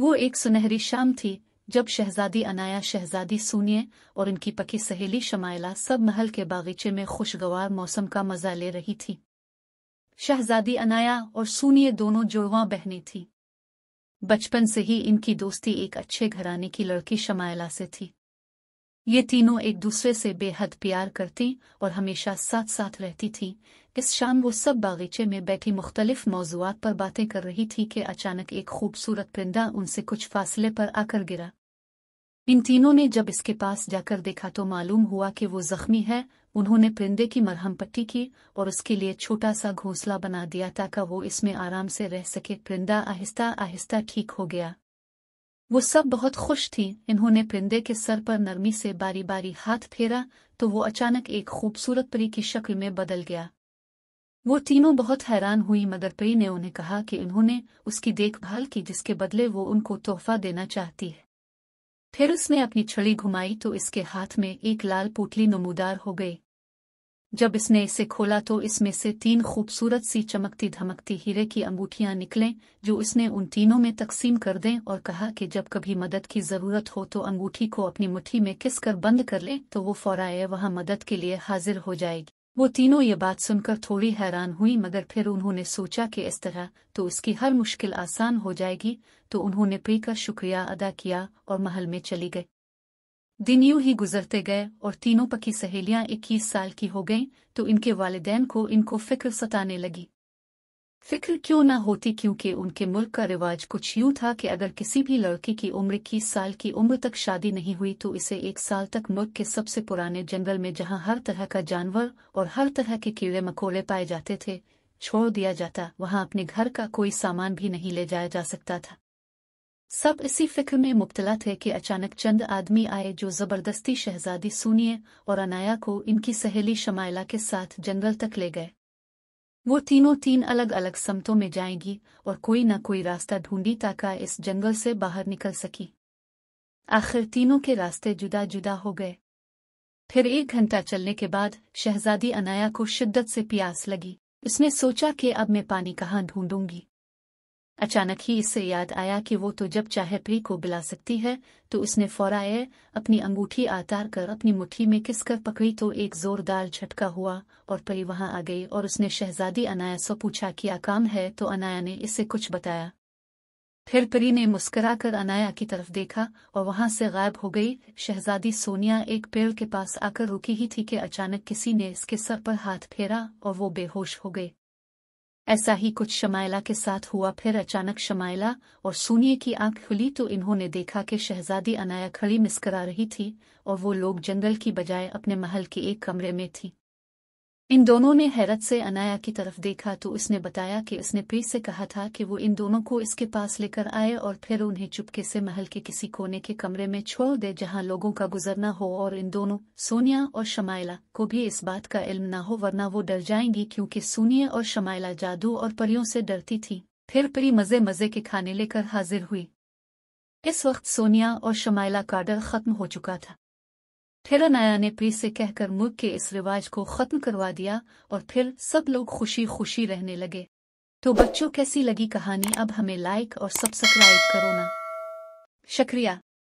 वो एक सुनहरी शाम थी जब शहजादी अनाया शहजादी सुनिए और इनकी पकी सहेली शमायला सब महल के बागीचे में खुशगवार मौसम का मजा ले रही थी शहजादी अनाया और सूनिय दोनों जुड़वा बहने थीं बचपन से ही इनकी दोस्ती एक अच्छे घराने की लड़की शमायला से थी ये तीनों एक दूसरे से बेहद प्यार करती और हमेशा साथ साथ रहती थी इस शाम वो सब बागीचे में बैठी मुख्तलिफ मौजूद पर बातें कर रही थी कि अचानक एक खूबसूरत परिंदा उनसे कुछ फासले पर आकर गिरा इन तीनों ने जब इसके पास जाकर देखा तो मालूम हुआ कि वो जख्मी है उन्होंने परिंदे की मरहम पट्टी की और उसके लिए छोटा सा घोंसला बना दिया ताकि वो इसमें आराम से रह सके परिंदा आहिस्ता आहिस्ता ठीक हो गया वो सब बहुत खुश थीं इन्होंने परिंदे के सर पर नरमी से बारी बारी हाथ फेरा तो वो अचानक एक खूबसूरत परी की शक्ल में बदल गया वो तीनों बहुत हैरान हुई मगर परी ने उन्हें कहा कि उन्होंने उसकी देखभाल की जिसके बदले वो उनको तोहफा देना चाहती है फिर उसने अपनी छड़ी घुमाई तो इसके हाथ में एक लाल पोटली नमूदार हो गई जब इसने इसे खोला तो इसमें से तीन खूबसूरत सी चमकती धमकती हीरे की अंगूठियां निकलें जो इसने उन तीनों में तकसीम कर दें और कहा कि जब कभी मदद की ज़रूरत हो तो अंगूठी को अपनी मुट्ठी में किस कर बंद कर लें तो वो फौराए वहाँ मदद के लिए हाजिर हो जाएगी वो तीनों ये बात सुनकर थोड़ी हैरान हुई मगर फिर उन्होंने सोचा कि इस तरह तो उसकी हर मुश्किल आसान हो जाएगी तो उन्होंने प्री का शुक्रिया अदा किया और महल में चली गई दिन यू ही गुजरते गए और तीनों पकी सहेलियां इक्कीस साल की हो गईं तो इनके वालदेन को इनको फिक्र सताने लगी फिक्र क्यों न होती क्योंकि उनके मुल्क का रिवाज कुछ यूं था कि अगर किसी भी लड़की की उम्र इक्कीस साल की उम्र तक शादी नहीं हुई तो इसे एक साल तक मुल्क के सबसे पुराने जंगल में जहां हर तरह का जानवर और हर तरह के कीड़े मकोड़े पाए जाते थे छोड़ दिया जाता वहां अपने घर का कोई सामान भी नहीं ले जाया जा सकता था सब इसी फिक्र में मुबतला थे कि अचानक चंद आदमी आए जो जबरदस्ती शहजादी सुनिए और अनाया को इनकी सहेली शमाइला के साथ जंगल तक ले गए वो तीनों तीन अलग अलग समतों में जाएंगी और कोई न कोई रास्ता ढूंढी ताका इस जंगल से बाहर निकल सकी आखिर तीनों के रास्ते जुदा जुदा हो गए फिर एक घंटा चलने के बाद शहजादी अनाया को शिद्दत से प्यास लगी उसने सोचा कि अब मैं पानी कहाँ ढूंढूंगी अचानक ही इससे याद आया कि वो तो जब चाहे प्री को बुला सकती है तो उसने फौराए अपनी अंगूठी आतार कर अपनी मुट्ठी में किस कर पकड़ी तो एक जोरदार झटका हुआ और परी वहां आ गई और उसने शहजादी अनाया से पूछा क्या काम है तो अनाया ने इससे कुछ बताया फिर परी ने मुस्करा कर अनाया की तरफ देखा और वहां से गायब हो गई शहजादी सोनिया एक पेड़ के पास आकर रुकी ही थी कि अचानक किसी ने इसके सर पर हाथ फेरा और वो बेहोश हो गई ऐसा ही कुछ शमाइला के साथ हुआ फिर अचानक शमाइला और सोनिया की आंख खुली तो इन्होंने देखा कि शहजादी अनाया खड़ी मिसकरा रही थी और वो लोग जंगल की बजाय अपने महल के एक कमरे में थी इन दोनों ने हैरत से अनाया की तरफ देखा तो उसने बताया कि उसने पीर से कहा था कि वो इन दोनों को इसके पास लेकर आए और फिर उन्हें चुपके से महल के किसी कोने के कमरे में छोड़ दे जहां लोगों का गुजरना हो और इन दोनों सोनिया और शमाइला को भी इस बात का इल्म ना हो वरना वो डर जाएंगी क्योंकि सोनिया और शमाइला जादू और परियों से डरती थी फिर परी मजे मजे के खाने लेकर हाजिर हुई इस वक्त सोनिया और शमाइला का डर खत्म हो चुका था ठेरा नाया ने पीठ से कहकर मुल्क के इस रिवाज को खत्म करवा दिया और फिर सब लोग खुशी खुशी रहने लगे तो बच्चों कैसी लगी कहानी अब हमें लाइक और सब्सक्राइब करो ना शुक्रिया